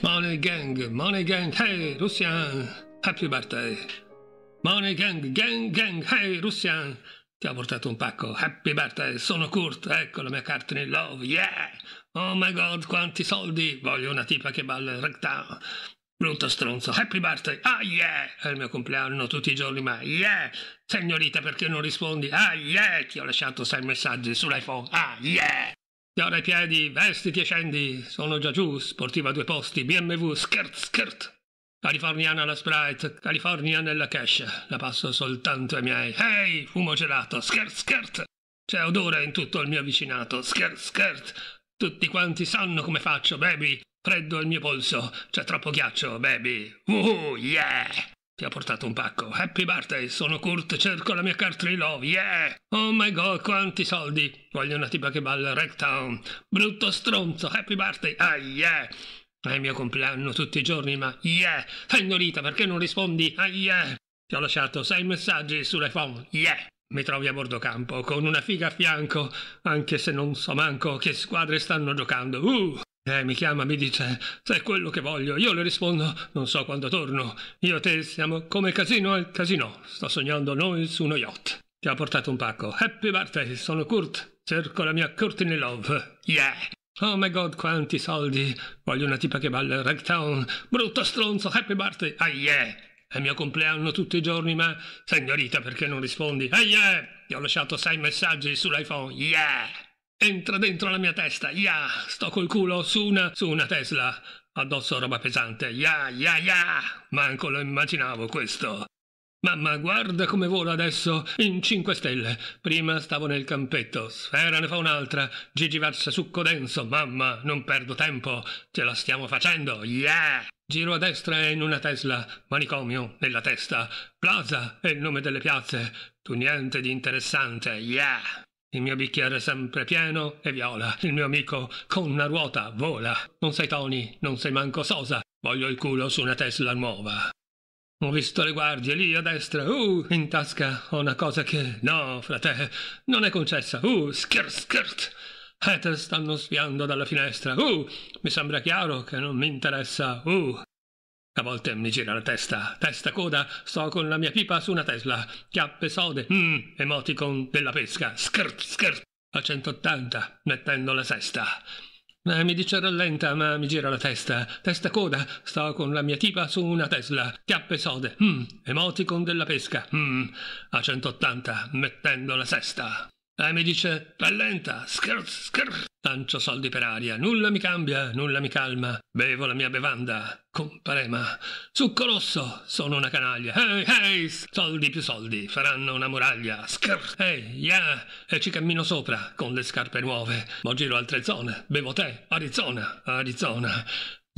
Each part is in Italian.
Money Gang, Money Gang, hey Russian, happy birthday. Money Gang, Gang, Gang, hey Russian. Ti ho portato un pacco, happy birthday, sono Kurt, ecco la mia carta in love, yeah. Oh my god, quanti soldi, voglio una tipa che balla il ragtime. Brutto stronzo. Happy birthday. Ah yeah! È il mio compleanno tutti i giorni, ma yeah! Signorita, perché non rispondi? Ah yeah! Ti ho lasciato sei messaggi sull'iPhone. Ah yeah! Ti ora i piedi, vestiti e scendi. Sono già giù, sportiva a due posti, BMW, skirt skirt. Californiana la Sprite, California nella cash. La passo soltanto ai miei. Hey, fumo gelato, skirt skirt. C'è odore in tutto il mio vicinato, skirt skirt. Tutti quanti sanno come faccio, baby. Freddo al mio polso, c'è troppo ghiaccio, baby. Uh, yeah! Ti ha portato un pacco. Happy birthday, sono Kurt, cerco la mia Cartry Love, yeah! Oh my god, quanti soldi! Voglio una tipa che balla Ragtown. Brutto stronzo, happy birthday, ah yeah! È il mio compleanno tutti i giorni, ma yeah! Signorita, perché non rispondi? Ah yeah! Ti ho lasciato sei messaggi sull'iPhone, yeah! Mi trovi a bordo campo, con una figa a fianco, anche se non so manco che squadre stanno giocando, uh! Lei eh, mi chiama, mi dice, sai quello che voglio. Io le rispondo, non so quando torno. Io e te siamo come casino al casino. Sto sognando noi su uno yacht. Ti ho portato un pacco. Happy birthday, sono Kurt. Cerco la mia Courtney Love. Yeah! Oh my god, quanti soldi! Voglio una tipa che balla in ragtown. Brutto stronzo, happy birthday! Ah yeah! È mio compleanno tutti i giorni, ma... Signorita, perché non rispondi? Ah yeah! Ti ho lasciato sei messaggi sull'iPhone. Yeah! Entra dentro la mia testa, ya! Sto col culo su una, su una Tesla. Addosso roba pesante, ya, ya, ya! Manco lo immaginavo questo. Mamma, guarda come vola adesso, in 5 stelle. Prima stavo nel campetto, Sfera ne fa un'altra, Gigi versa succo denso, mamma, non perdo tempo, ce la stiamo facendo, yeah! Giro a destra e in una Tesla, manicomio nella testa, plaza è il nome delle piazze, tu niente di interessante, yeah! Il mio bicchiere è sempre pieno e viola. Il mio amico con una ruota vola. Non sei Tony, non sei manco Sosa. Voglio il culo su una Tesla nuova. Ho visto le guardie lì a destra. Uh, in tasca ho una cosa che. No, frate, non è concessa. Uh, skirt, skirt. Hater eh, stanno sfiando dalla finestra. Uh, mi sembra chiaro che non mi interessa. Uh. A volte mi gira la testa, testa coda, sto con la mia pipa su una Tesla, chiappe sode, mm, emoticon della pesca, scrirt skrt, a 180, mettendo la sesta. Eh, mi dice rallenta, ma mi gira la testa, testa coda, sto con la mia tipa su una Tesla, chiappe sode, mm, emoticon della pesca, mm, a 180, mettendo la sesta. E mi dice, rallenta, scherz, scherz. Lancio soldi per aria, nulla mi cambia, nulla mi calma. Bevo la mia bevanda, comparema. Succo rosso, sono una canaglia. Ehi, hey, hey, soldi più soldi, faranno una muraglia. Scherz, ehi, hey, yeah. E ci cammino sopra, con le scarpe nuove. Mo giro altre zone, bevo tè, Arizona, Arizona.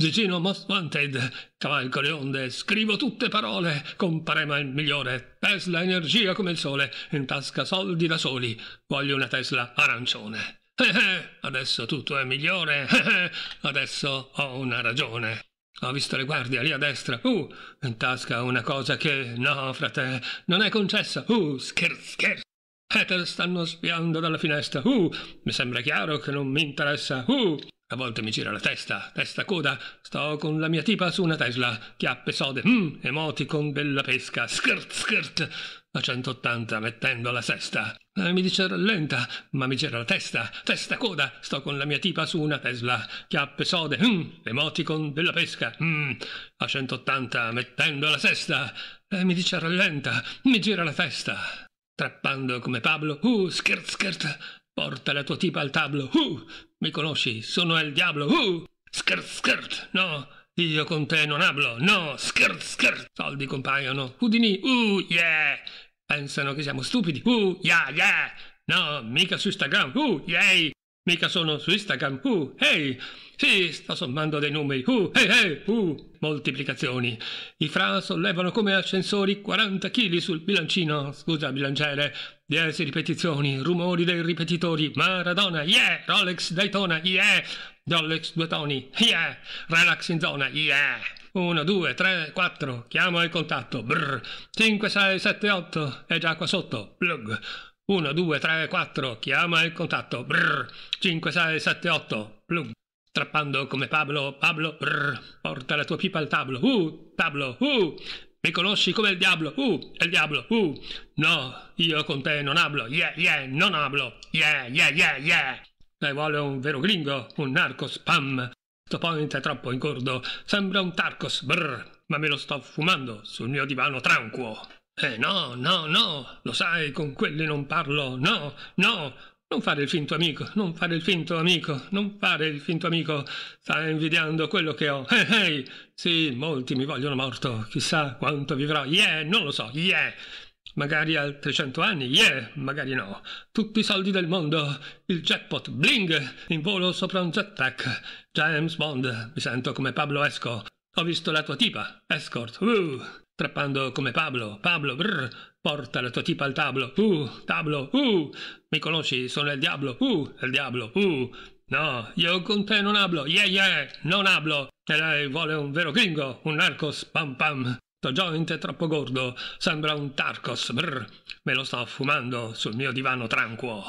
Gigino Most Wanted, cavalco le onde, scrivo tutte parole, comparema il migliore, Tesla energia come il sole, in tasca soldi da soli, voglio una Tesla arancione. Eh eh, adesso tutto è migliore, eh eh, adesso ho una ragione. Ho visto le guardie lì a destra. Uh, in tasca una cosa che, no, frate, non è concessa. Uh, scherz, scherz. Eter eh, stanno spiando dalla finestra. Uh, mi sembra chiaro che non mi interessa. Uh, a volte mi gira la testa, testa coda, sto con la mia tipa su una Tesla, chiappe sode, mm, emoticon della pesca, skirt skirt, a 180 mettendo la sesta. Eh, mi dice rallenta, ma mi gira la testa, testa coda, sto con la mia tipa su una Tesla, chiappe sode, mm, emoticon della pesca, mm, a 180 mettendo la sesta. Eh, mi dice rallenta, mi gira la testa. Trappando come Pablo, uh, skirt skirt, Porta la tua tipa al tavolo. Uh! Mi conosci, sono il diavolo. Uh! Skirt, skirt, no. Io con te non hablo, no. Skirt, skirt. Soldi compaiono. Udini, uh, yeah. Pensano che siamo stupidi. Uh, yeah, yeah. No, mica su Instagram. Uh, yeah. Mica sono su Instagram. Uh, hey. Sì, sto sommando dei numeri. Uh, hey, hey. Uh. Moltiplicazioni. I fra sollevano come ascensori 40 kg sul bilancino. Scusa, bilanciere. Dieci ripetizioni, rumori dei ripetitori, Maradona, yeah, Rolex Daytona, yeah, Rolex due toni, yeah, relax in zona, yeah. 1, 2, 3, 4, chiamo il contatto, brr, 5, 6, 7, 8, è già qua sotto, plug. 1, 2, 3, 4, chiama il contatto, brr, 5, 6, 7, 8, plug. Trappando come Pablo, Pablo, brr, porta la tua pipa al tavolo, uh, tavolo, uh, mi conosci come il diavolo? Uh, il diavolo, uh. No, io con te non hablo, yeah, yeah, non hablo, yeah, yeah, yeah, yeah. Lei vuole un vero gringo, un narco spam. Sto point è troppo ingordo, sembra un tarcos, brr, ma me lo sto fumando sul mio divano tranquo. Eh no, no, no, lo sai, con quelli non parlo, no, no, non fare il finto amico, non fare il finto amico, non fare il finto amico. Sta invidiando quello che ho. Eh, ehi, hey, hey. sì, molti mi vogliono morto. Chissà quanto vivrò. Yeah, non lo so. Yeah. Magari a 300 anni, yeah, magari no. Tutti i soldi del mondo, il jackpot, bling, in volo sopra un jetpack. James Bond, mi sento come Pablo Esco. Ho visto la tua tipa, escort, uh, trappando come Pablo, Pablo, brr, Porta la tua tipa al tavolo. Uh, tablo, uh. Mi conosci, sono il diablo. Uh, il diablo, uh. No, io con te non hablo. Yeah, yeah, non hablo. E lei vuole un vero gringo, un narcos, pam pam. Sto joint è troppo gordo, sembra un tarcos, brr. Me lo sto fumando sul mio divano tranquo.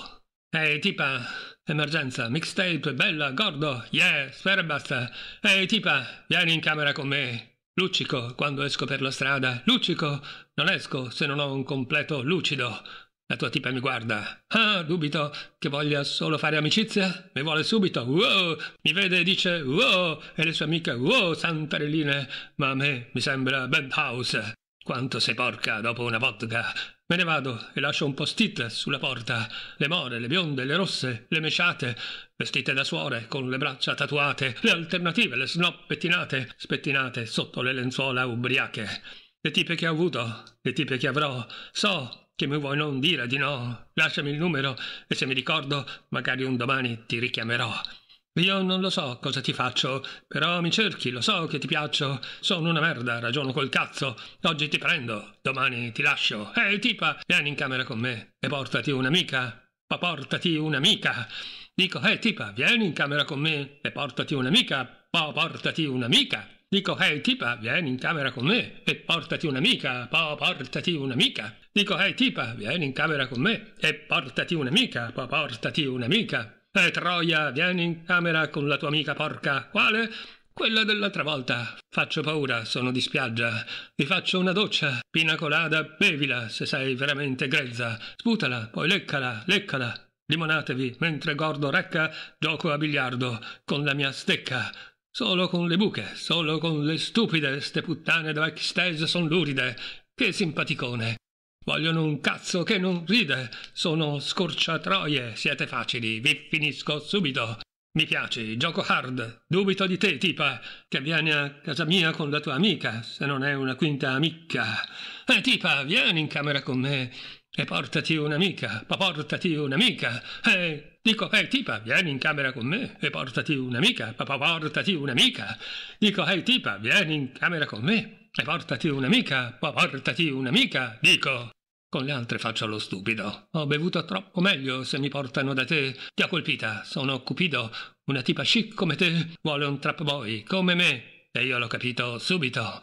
Ehi, tipa, emergenza, mixtape, bella, gordo, yeah, sfera basta. Ehi, tipa, vieni in camera con me. Luccico quando esco per la strada. Luccico! Non esco se non ho un completo lucido. La tua tipa mi guarda. Ah, dubito che voglia solo fare amicizia? Mi vuole subito. Wow! Mi vede e dice wow! E le sue amiche wow, santarelline. Ma a me mi sembra penthouse. Quanto sei porca dopo una vodka. Me ne vado e lascio un post-it sulla porta. Le more, le bionde, le rosse, le mesciate, vestite da suore, con le braccia tatuate, le alternative, le snob pettinate, spettinate sotto le lenzuola ubriache. Le tipe che ho avuto, le tipe che avrò, so che mi vuoi non dire di no. Lasciami il numero e se mi ricordo, magari un domani ti richiamerò. Io non lo so cosa ti faccio, però mi cerchi, lo so che ti piaccio. Sono una merda, ragiono col cazzo. Oggi ti prendo, domani ti lascio. Ehi, hey, tipa, vieni in camera con me e portati un'amica. Ma portati un'amica. Dico, ehi, hey, tipa, vieni in camera con me e portati un'amica. Ma portati un'amica. Dico, ehi, hey, tipa, vieni in camera con me e portati un'amica. Ma portati un'amica. Dico, ehi, tipa, vieni in camera con me e portati un'amica. Ma portati un'amica. E eh, Troia, vieni in camera con la tua amica porca. Quale? Quella dell'altra volta. Faccio paura, sono di spiaggia. Vi faccio una doccia. Pina colada, bevila se sei veramente grezza. Sputala, poi leccala, leccala. Limonatevi mentre Gordo recca gioco a biliardo con la mia stecca. Solo con le buche, solo con le stupide, ste puttane da backstage son luride. Che simpaticone. Vogliono un cazzo che non ride. Sono scorciatroie, siete facili, vi finisco subito. Mi piaci, gioco hard. Dubito di te, tipa, che vieni a casa mia con la tua amica, se non è una quinta amica. Eh, tipa, vieni in camera con me e portati un'amica, ma portati un'amica. Eh, dico, eh, tipa, vieni in camera con me e portati un'amica, ma portati un'amica. Dico, eh, tipa, vieni in camera con me e portati un'amica, portati un'amica, dico. Con le altre faccio lo stupido. Ho bevuto troppo meglio se mi portano da te. Ti ho colpita, sono cupido. Una tipa chic come te vuole un trap boy come me. E io l'ho capito subito.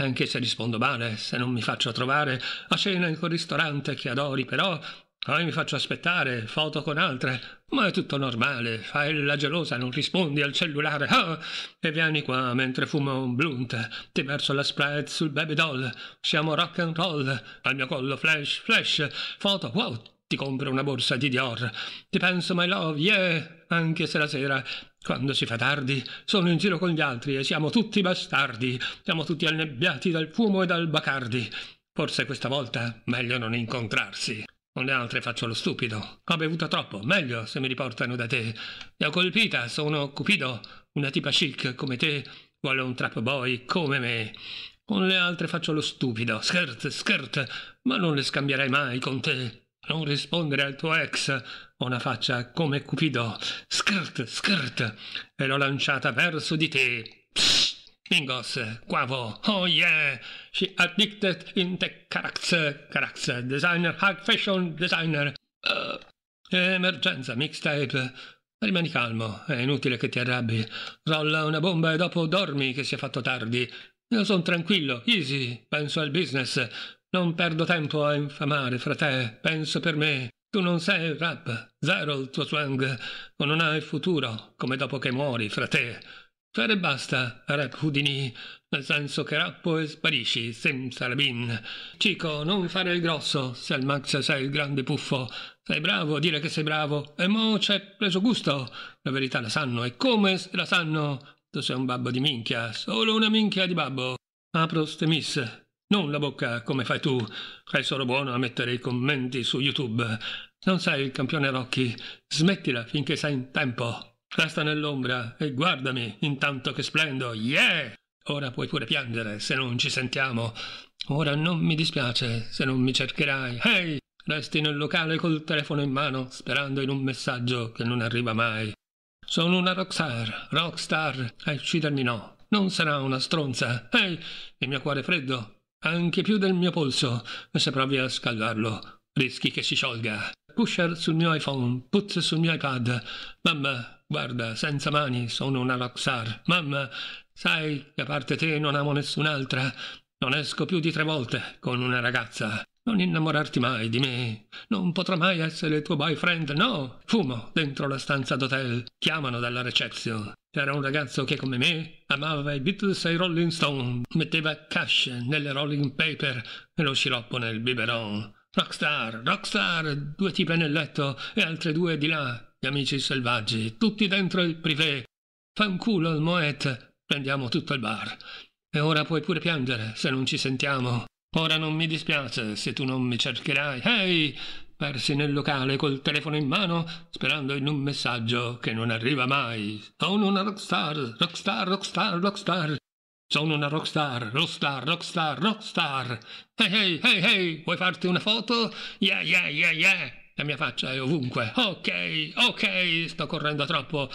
Anche se rispondo male, se non mi faccio trovare, a cena in quel ristorante che adori però, poi ah, mi faccio aspettare, foto con altre, ma è tutto normale, fai la gelosa, non rispondi al cellulare, ah, e vieni qua mentre fumo un blunt, ti verso la spread sul baby doll, siamo rock and roll, al mio collo flash, flash, foto, wow, ti compro una borsa di Dior, ti penso my love, yeah, anche se la sera quando si fa tardi, sono in giro con gli altri e siamo tutti bastardi, siamo tutti annebbiati dal fumo e dal bacardi. Forse questa volta meglio non incontrarsi. Con le altre faccio lo stupido. Ho bevuto troppo, meglio se mi riportano da te. Le ho colpita, sono Cupido, una tipa chic come te, vuole un trap boy come me. Con le altre faccio lo stupido, skirt, skirt, ma non le scambierei mai con te. Non rispondere al tuo ex. Ho una faccia come Cupido, skirt, skirt, e l'ho lanciata verso di te. Mingos, Quavo, oh yeah, she addicted in the character, character designer, high fashion designer. Uh, emergenza, mixtape. Rimani calmo, è inutile che ti arrabbi. Rolla una bomba e dopo dormi che si è fatto tardi. Io sono tranquillo, easy, penso al business. Non perdo tempo a infamare fra penso per me. Tu non sei rap, zero il tuo slang, o non hai futuro, come dopo che muori, fra Fare basta, Rapudini, nel senso che rappo e sparisci, senza la bin. Cico, non fare il grosso, se al max sei il grande puffo. Sei bravo a dire che sei bravo, e mo c'è preso gusto. La verità la sanno, e come la sanno? Tu sei un babbo di minchia, solo una minchia di babbo. Apro ste non la bocca come fai tu. Sei solo buono a mettere i commenti su YouTube. Non sei il campione Rocchi, smettila finché sei in tempo. Resta nell'ombra e guardami intanto che splendo. Yeah! Ora puoi pure piangere se non ci sentiamo. Ora non mi dispiace se non mi cercherai. Ehi! Hey! Resti nel locale col telefono in mano, sperando in un messaggio che non arriva mai. Sono una rockstar, rockstar, a uccidermi no. Non sarà una stronza. Ehi! Hey! Il mio cuore è freddo, anche più del mio polso, e se provi a scaldarlo, rischi che si sciolga. Pusher sul mio iPhone, putz sul mio iPad. Mamma, Guarda, senza mani sono una Loxar. Mamma, sai che a parte te non amo nessun'altra. Non esco più di tre volte con una ragazza. Non innamorarti mai di me. Non potrò mai essere tuo boyfriend, no. Fumo dentro la stanza d'hotel. Chiamano dalla recezione. C'era un ragazzo che come me amava i Beatles e i Rolling Stone. Metteva cash nelle rolling paper e lo sciroppo nel biberon. Rockstar, rockstar, due tipe nel letto e altre due di là, gli amici selvaggi, tutti dentro il privé. Fanculo al Moet, prendiamo tutto il bar. E ora puoi pure piangere, se non ci sentiamo. Ora non mi dispiace, se tu non mi cercherai. Ehi! Persi nel locale col telefono in mano, sperando in un messaggio che non arriva mai. Sono una rockstar, rockstar, rockstar, rockstar. Sono una rockstar, rockstar, rockstar, rockstar. Ehi, ehi, ehi, ehi, vuoi farti una foto? Yeah, yeah, yeah, yeah. La mia faccia è ovunque. Ok, ok, sto correndo troppo.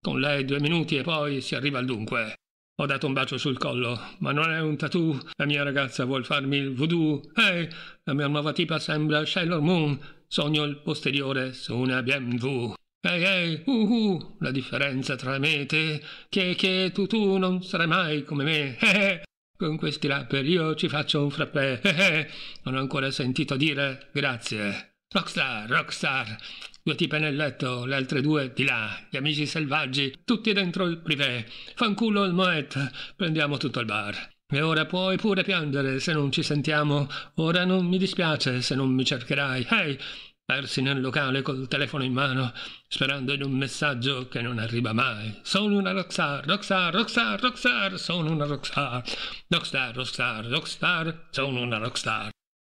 Con lei due minuti e poi si arriva al dunque. Ho dato un bacio sul collo, ma non è un tattoo. La mia ragazza vuol farmi il voodoo. Ehi, hey, la mia nuova tipa sembra Sailor Moon. Sogno il posteriore su una BMW. Ehi, ehi, uh, la differenza tra me e te, che, che tu, tu non sarai mai come me. con questi rapper io ci faccio un frappè. non ho ancora sentito dire grazie. Rockstar, Rockstar, due tipe nel letto, le altre due di là, gli amici selvaggi, tutti dentro il privé, fanculo il moet, prendiamo tutto il bar. E ora puoi pure piangere se non ci sentiamo, ora non mi dispiace se non mi cercherai, ehi! Hey! persi nel locale col telefono in mano, sperando in un messaggio che non arriva mai. Sono una rockstar, rockstar, rockstar, rockstar, sono una rockstar, rockstar, rockstar, rockstar, sono una rockstar.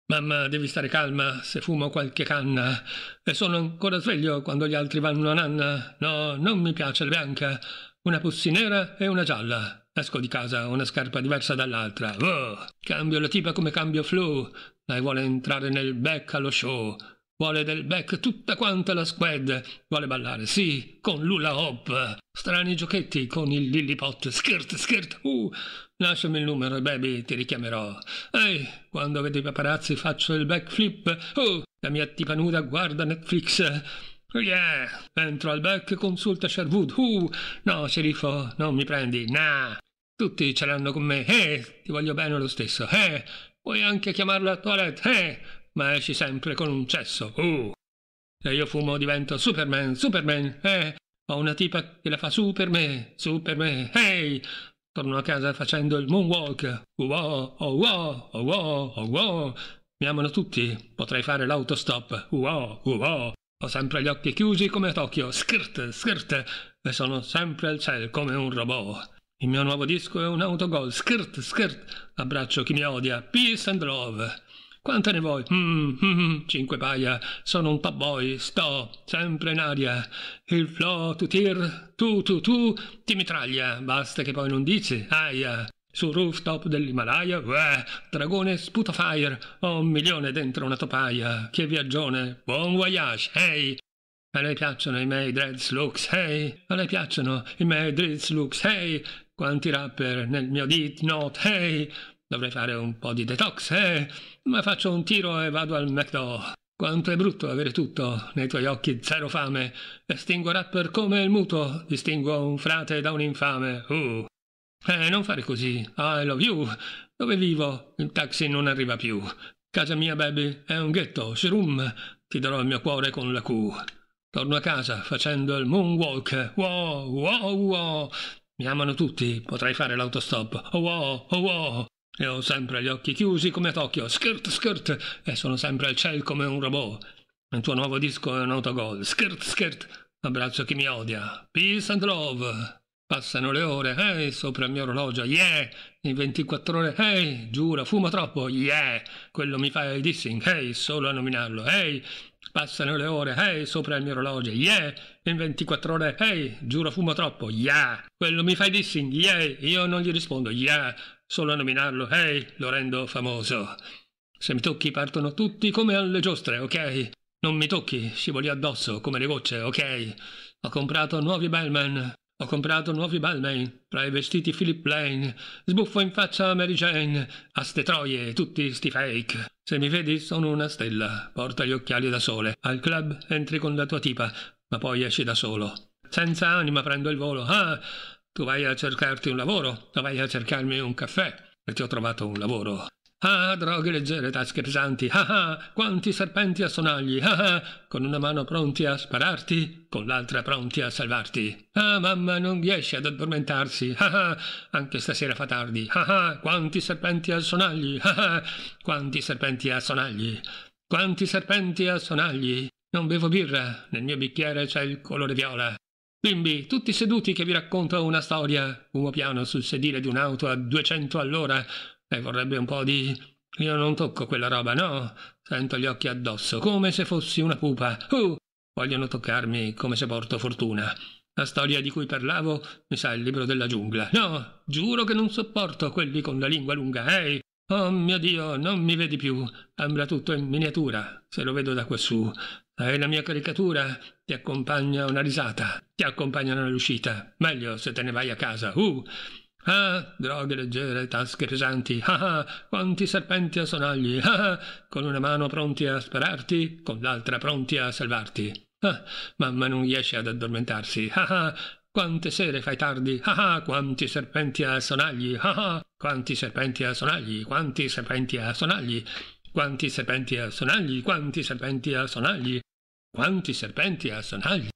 Mamma, devi stare calma se fumo qualche canna. E sono ancora sveglio quando gli altri vanno a nanna. No, non mi piace la bianca. Una pussi nera e una gialla. Esco di casa, una scarpa diversa dall'altra. Oh, cambio la tipa come cambio flu. Lei vuole entrare nel becca allo show. Vuole del back tutta quanta la squad. Vuole ballare, sì, con l'ula hop. Strani giochetti con il lillipot. Skirt, skirt, uh. Lasciami il numero, baby, ti richiamerò. Ehi, quando vedo i paparazzi faccio il backflip. Uh, la mia tipa nuda guarda Netflix. Yeah, entro al back consulta Sherwood. Uh, no, sceriffo, non mi prendi, nah. Tutti ce l'hanno con me. Eh, ti voglio bene lo stesso. Eh, puoi anche chiamarla toilette. Eh, ma esci sempre con un cesso. Uh! E io fumo divento Superman, Superman, eh! Ho una tipa che la fa su per me, su per me, hey! Torno a casa facendo il moonwalk. Uh, oh oh, oh oh, oh oh, oh. Mi amano tutti, potrei fare l'autostop. Uh, oh, uh, oh. Ho sempre gli occhi chiusi come a Tokyo, scrirt, scrirt, e sono sempre al cielo come un robot. Il mio nuovo disco è un autogol, scrirt, scrirt, abbraccio chi mi odia, peace and love. Quante ne vuoi? Mm mm, mm, mm, cinque paia. Sono un top boy. Sto sempre in aria. Il flow to tir, tu tu tu, ti mitraglia. Basta che poi non dici. Aia. Sul rooftop dell'Himalaya, uè, dragone sputa fire, ho un milione dentro una topaia, che viaggione, buon voyage, hey! A lei piacciono i miei dreads looks, hey! A lei piacciono i miei dreads looks, hey! Quanti rapper nel mio deep note, hey! Dovrei fare un po' di detox, eh? Ma faccio un tiro e vado al McDo. Quanto è brutto avere tutto, nei tuoi occhi zero fame. Distingo rapper come il muto, distingo un frate da un infame. Uh. Eh, non fare così. I love you. Dove vivo? Il taxi non arriva più. Casa mia, baby, è un ghetto, shroom. Ti darò il mio cuore con la Q. Torno a casa facendo il moonwalk. Wow, wow, wow. Mi amano tutti, potrei fare l'autostop. Oh wow, oh wow. E ho sempre gli occhi chiusi come Tokyo, skirt skirt, e sono sempre al ciel come un robot. Il tuo nuovo disco è un autogol, skirt skirt, abbraccio chi mi odia, peace and love. Passano le ore, ehi, hey, sopra il mio orologio, yeah! In 24 ore, ehi, hey, giura, fumo troppo, yeah! Quello mi fa il dissing, ehi, hey, solo a nominarlo, ehi! Passano le ore, ehi, hey, sopra il mio orologio, yeah! In 24 ore, ehi, hey, giuro fumo troppo, yeah! Quello mi fai dissing, yeah! Io non gli rispondo, yeah! Solo a nominarlo, ehi, hey, lo rendo famoso. Se mi tocchi partono tutti come alle giostre, ok? Non mi tocchi, scivoli addosso come le gocce, ok? Ho comprato nuovi bellman, ho comprato nuovi Balmain, tra i vestiti Philip Lane, sbuffo in faccia a Mary Jane, a ste troie, tutti sti fake. Se mi vedi, sono una stella. Porta gli occhiali da sole. Al club entri con la tua tipa, ma poi esci da solo. Senza anima prendo il volo. Ah, tu vai a cercarti un lavoro, tu vai a cercarmi un caffè. E ti ho trovato un lavoro. Ah, ah, droghe leggere, tasche pesanti, ah ah, quanti serpenti a sonagli, ah ah, con una mano pronti a spararti, con l'altra pronti a salvarti. Ah, mamma, non riesce ad addormentarsi, ah ah, anche stasera fa tardi, ah ah, quanti serpenti a sonagli, ah ah, quanti serpenti a sonagli, quanti serpenti a sonagli. Non bevo birra, nel mio bicchiere c'è il colore viola. Bimbi, tutti seduti che vi racconto una storia. Uno piano sul sedile di un'auto a 200 all'ora, lei vorrebbe un po' di... Io non tocco quella roba, no? Sento gli occhi addosso, come se fossi una pupa. Uh! Vogliono toccarmi come se porto fortuna. La storia di cui parlavo mi sa il libro della giungla. No, giuro che non sopporto quelli con la lingua lunga. Ehi, oh mio Dio, non mi vedi più. Ambra tutto in miniatura, se lo vedo da quassù. Hai la mia caricatura. Ti accompagna una risata. Ti accompagnano all'uscita. Meglio se te ne vai a casa. Uh! Ah, droghe leggere, tasche pesanti, ah ah, quanti serpenti a sonagli, ah ah, con una mano pronti a spararti, con l'altra pronti a salvarti. Ah, mamma non riesce ad addormentarsi, ah ah, quante sere fai tardi, ah ah, quanti serpenti a sonagli, ah ah, quanti serpenti a sonagli, quanti serpenti a sonagli, quanti serpenti a sonagli, quanti serpenti a sonagli, quanti serpenti a sonagli.